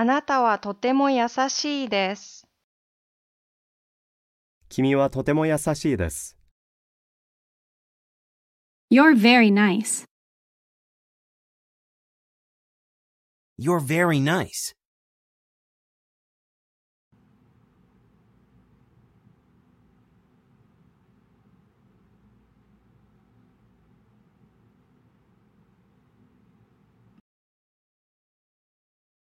あなたはとても優しいです。君はとても優しいです。You're very nice. You're very nice.